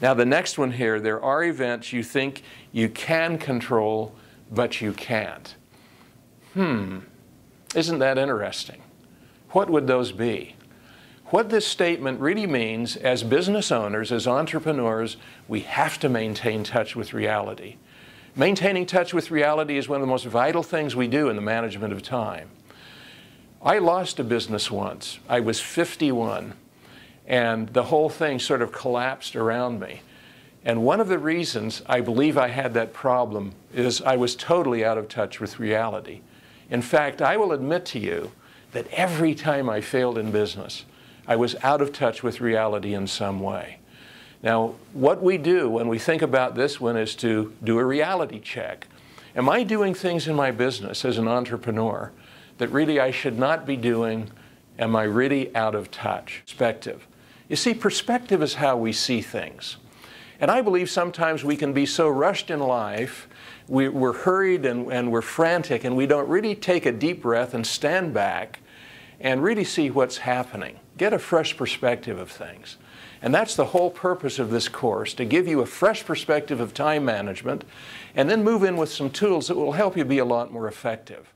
Now the next one here, there are events you think you can control, but you can't. Hmm, isn't that interesting? What would those be? What this statement really means as business owners, as entrepreneurs, we have to maintain touch with reality. Maintaining touch with reality is one of the most vital things we do in the management of time. I lost a business once. I was 51. And the whole thing sort of collapsed around me. And one of the reasons I believe I had that problem is I was totally out of touch with reality. In fact, I will admit to you that every time I failed in business, I was out of touch with reality in some way. Now, what we do when we think about this one is to do a reality check. Am I doing things in my business as an entrepreneur that really I should not be doing? Am I really out of touch? Perspective. You see, perspective is how we see things. And I believe sometimes we can be so rushed in life, we, are hurried and, and we're frantic, and we don't really take a deep breath and stand back and really see what's happening. Get a fresh perspective of things. And that's the whole purpose of this course, to give you a fresh perspective of time management, and then move in with some tools that will help you be a lot more effective.